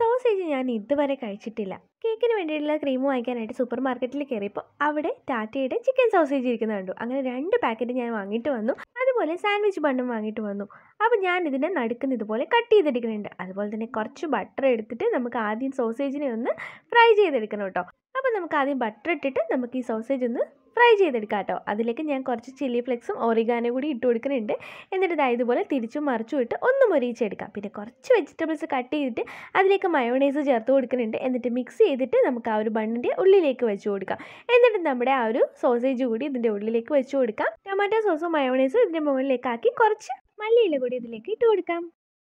sausage ഞാൻ ഇതുവരെ കഴിച്ചിട്ടില്ല കേക്കിന് വേണ്ടിയിട്ടുള്ള ക്രീം വാങ്ങിക്കാനായിട്ട് സൂപ്പർ മാർക്കറ്റിൽ കയറിയപ്പോൾ അവിടെ ടാറ്റയുടെ ചിക്കൻ സോസേജ് ഇരിക്കുന്ന കണ്ടു അങ്ങനെ രണ്ട് പാക്കറ്റ് ഞാൻ വാങ്ങിയിട്ട് വന്നു അതുപോലെ സാൻഡ്വിച്ച് ബണ്ണും വാങ്ങിയിട്ട് വന്നു അപ്പോൾ ഞാൻ ഇതിനെ നടുക്കുന്ന ഇതുപോലെ കട്ട് ചെയ്തെടുക്കുന്നുണ്ട് അതുപോലെ തന്നെ കുറച്ച് ബട്ടർ എടുത്തിട്ട് നമുക്ക് ആദ്യം സോസേജിനെ ഒന്ന് ഫ്രൈ ചെയ്തെടുക്കണം കേട്ടോ അപ്പോൾ നമുക്ക് ആദ്യം ബട്ടർ ഇട്ടിട്ട് നമുക്ക് ഈ സോസേജ് ഒന്ന് ഫ്രൈ ചെയ്തെടുക്കാം കേട്ടോ അതിലേക്ക് ഞാൻ കുറച്ച് ചില്ലി ഫ്ലെക്സും ഓറിഗാനോ കൂടി ഇട്ട് കൊടുക്കുന്നുണ്ട് എന്നിട്ട് ഇതായത് ഇതുപോലെ തിരിച്ചും മറിച്ചും ഇട്ട് ഒന്ന് മൊരിയിച്ചെടുക്കാം പിന്നെ കുറച്ച് വെജിറ്റബിൾസ് കട്ട് ചെയ്തിട്ട് അതിലേക്ക് മയോണൈസ് ചേർത്ത് കൊടുക്കുന്നുണ്ട് എന്നിട്ട് മിക്സ് ചെയ്തിട്ട് നമുക്ക് ആ ഒരു ബണ്ണിൻ്റെ ഉള്ളിലേക്ക് വെച്ച് കൊടുക്കാം എന്നിട്ട് നമ്മുടെ ആ ഒരു സോസേജ് കൂടി ഇതിൻ്റെ ഉള്ളിലേക്ക് വെച്ച് കൊടുക്കാം ടൊമാറ്റോ സോസും മയോണൈസും ഇതിൻ്റെ മുകളിലേക്കാക്കി കുറച്ച് മല്ലിയില കൂടി ഇതിലേക്ക് ഇട്ട് കൊടുക്കാം